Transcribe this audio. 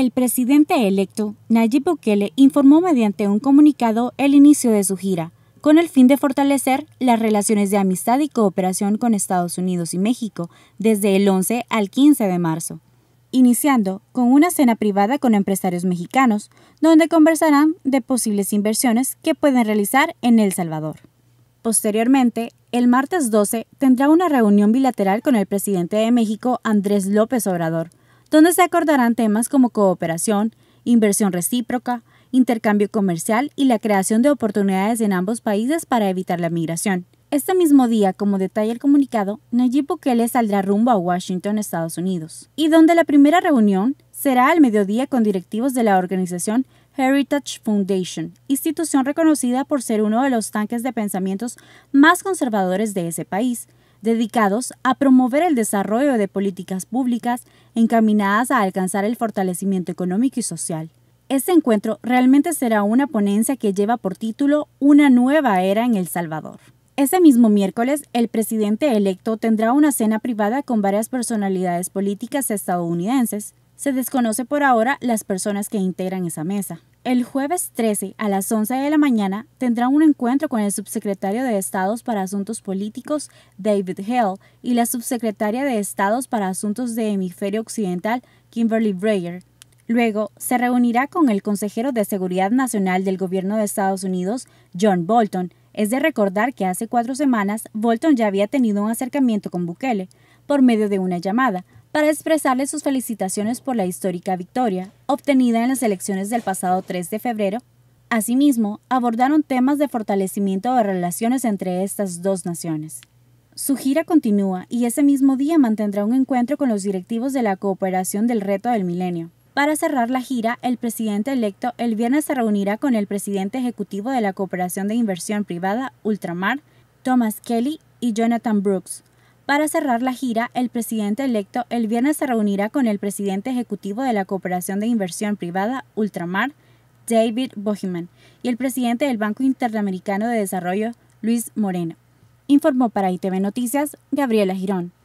El presidente electo Nayib Bukele informó mediante un comunicado el inicio de su gira, con el fin de fortalecer las relaciones de amistad y cooperación con Estados Unidos y México desde el 11 al 15 de marzo, iniciando con una cena privada con empresarios mexicanos, donde conversarán de posibles inversiones que pueden realizar en El Salvador. Posteriormente, el martes 12 tendrá una reunión bilateral con el presidente de México, Andrés López Obrador, donde se acordarán temas como cooperación, inversión recíproca, intercambio comercial y la creación de oportunidades en ambos países para evitar la migración. Este mismo día, como detalla el comunicado, Nayib Bukele saldrá rumbo a Washington, Estados Unidos, y donde la primera reunión será al mediodía con directivos de la organización Heritage Foundation, institución reconocida por ser uno de los tanques de pensamientos más conservadores de ese país, dedicados a promover el desarrollo de políticas públicas encaminadas a alcanzar el fortalecimiento económico y social. Este encuentro realmente será una ponencia que lleva por título Una nueva era en El Salvador. Ese mismo miércoles, el presidente electo tendrá una cena privada con varias personalidades políticas estadounidenses. Se desconoce por ahora las personas que integran esa mesa. El jueves 13 a las 11 de la mañana tendrá un encuentro con el subsecretario de Estados para Asuntos Políticos, David Hale, y la subsecretaria de Estados para Asuntos de Hemisferio Occidental, Kimberly Breyer. Luego, se reunirá con el consejero de Seguridad Nacional del Gobierno de Estados Unidos, John Bolton. Es de recordar que hace cuatro semanas Bolton ya había tenido un acercamiento con Bukele por medio de una llamada, para expresarle sus felicitaciones por la histórica victoria obtenida en las elecciones del pasado 3 de febrero. Asimismo, abordaron temas de fortalecimiento de relaciones entre estas dos naciones. Su gira continúa y ese mismo día mantendrá un encuentro con los directivos de la cooperación del reto del milenio. Para cerrar la gira, el presidente electo el viernes se reunirá con el presidente ejecutivo de la Cooperación de Inversión Privada Ultramar, Thomas Kelly y Jonathan Brooks, para cerrar la gira, el presidente electo el viernes se reunirá con el presidente ejecutivo de la Cooperación de Inversión Privada Ultramar, David Bohiman, y el presidente del Banco Interamericano de Desarrollo, Luis Moreno. Informó para ITV Noticias, Gabriela Girón.